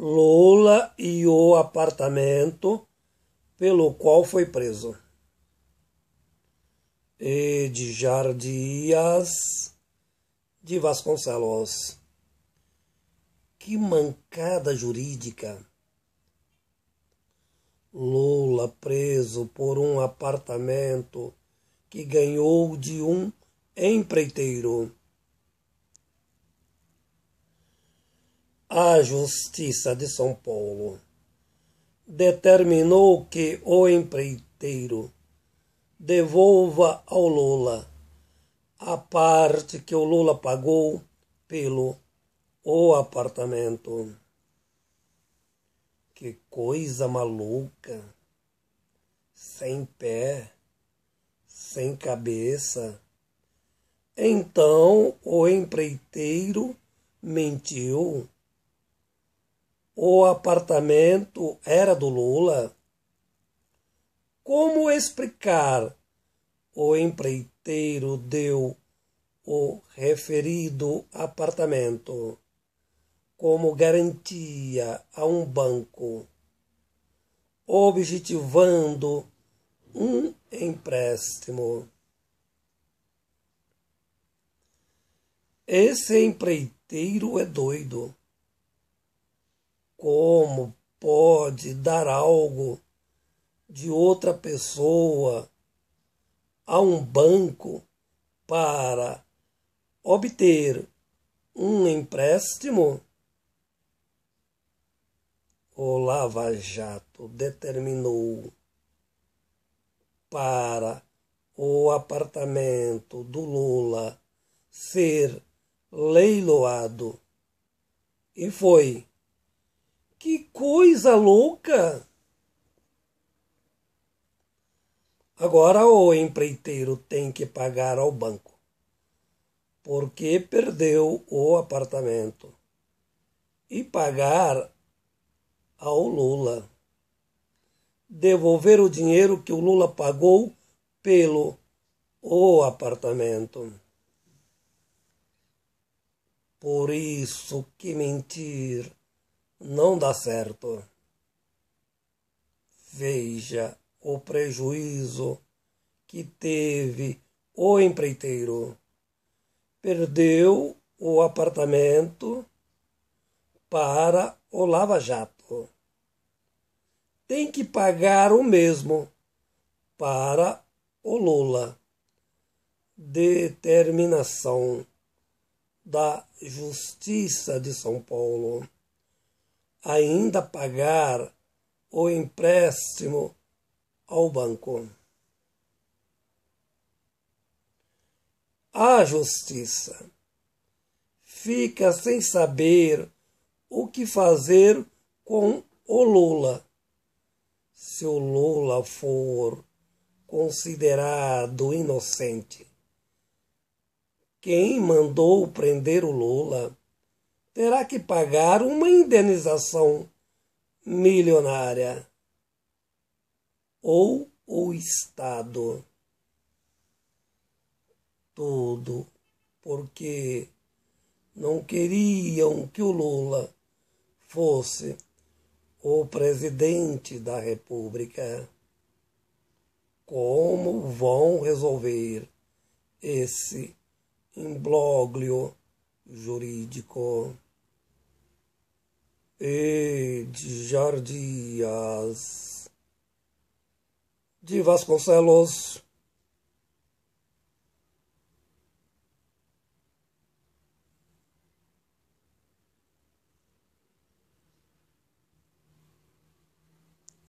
Lola e o apartamento pelo qual foi preso. Edjar Dias de Vasconcelos. Que mancada jurídica! Lula preso por um apartamento que ganhou de um empreiteiro. a Justiça de São Paulo determinou que o empreiteiro devolva ao Lula a parte que o Lula pagou pelo o apartamento. Que coisa maluca! Sem pé, sem cabeça. Então o empreiteiro mentiu o apartamento era do Lula? Como explicar? O empreiteiro deu o referido apartamento como garantia a um banco, objetivando um empréstimo. Esse empreiteiro é doido. Como pode dar algo de outra pessoa a um banco para obter um empréstimo? O Lava Jato determinou para o apartamento do Lula ser leiloado e foi que coisa louca! Agora o empreiteiro tem que pagar ao banco, porque perdeu o apartamento, e pagar ao Lula. Devolver o dinheiro que o Lula pagou pelo o apartamento. Por isso que mentir não dá certo. Veja o prejuízo que teve o empreiteiro. Perdeu o apartamento para o Lava Jato. Tem que pagar o mesmo para o Lula. Determinação da Justiça de São Paulo ainda pagar o empréstimo ao banco. A justiça fica sem saber o que fazer com o Lula. Se o Lula for considerado inocente, quem mandou prender o Lula terá que pagar uma indenização milionária ou o Estado. Tudo porque não queriam que o Lula fosse o presidente da República. Como vão resolver esse imbróglio jurídico? e é, de Jardias de Vasconcelos.